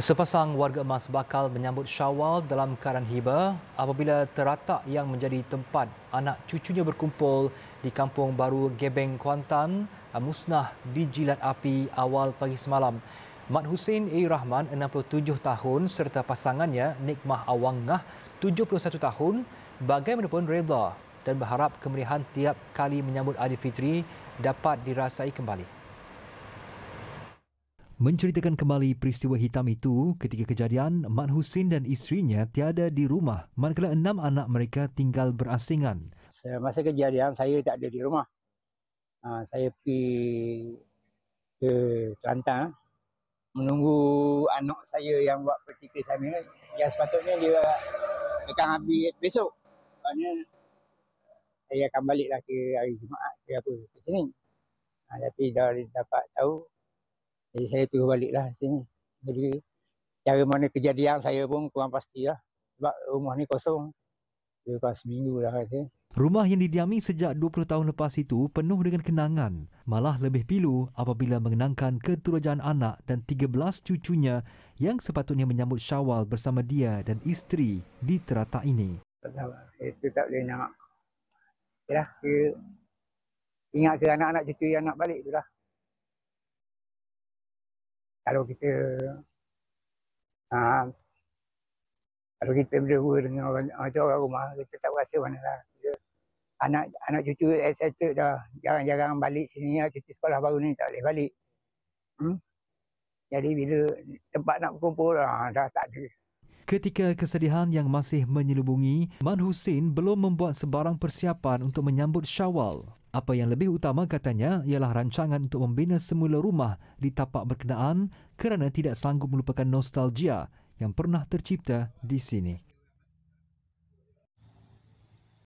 Sepasang warga emas bakal menyambut syawal dalam karan hiba apabila teratak yang menjadi tempat anak cucunya berkumpul di kampung baru Gebeng, Kuantan musnah di jilat api awal pagi semalam. Mat Hussein A. Rahman, 67 tahun serta pasangannya Nikmah Awangah, 71 tahun bagaimanapun reda dan berharap kemeriahan tiap kali menyambut Adi Fitri dapat dirasai kembali. Menceritakan kembali peristiwa hitam itu, ketika kejadian, Mat Husin dan isterinya tiada di rumah manakala enam anak mereka tinggal berasingan. Masa kejadian, saya tak ada di rumah. Ha, saya pergi ke Kelantan menunggu anak saya yang buat petika sama yang sepatutnya dia akan habis besok. Sebabnya saya akan baliklah ke hari Jumaat ke ke sini. Ha, tapi dah dapat tahu jadi saya terus baliklah sini. Jadi cara mana kejadian saya pun kurang pastilah. Sebab rumah ni kosong. Lepas seminggu lah. kata. Rumah yang didiami sejak 20 tahun lepas itu penuh dengan kenangan. Malah lebih pilu apabila mengenangkan keturajaan anak dan 13 cucunya yang sepatutnya menyambut syawal bersama dia dan isteri di terata ini. Itu lah. tak boleh nak. Yalah, ingat ke anak-anak cucu yang nak balik itulah kalau kita ha, kalau kita berdua dengan orang macam orang rumah kita tak rasa mana lah anak anak cucu excited dah jarang-jarang balik sini ya lah. cuti sekolah baru ni tak boleh balik hmm? jadi bila tempat nak berkumpul ha, dah tak ada Ketika kesedihan yang masih menyelubungi, Man Husin belum membuat sebarang persiapan untuk menyambut Syawal. Apa yang lebih utama katanya ialah rancangan untuk membina semula rumah di tapak berkenaan kerana tidak sanggup melupakan nostalgia yang pernah tercipta di sini.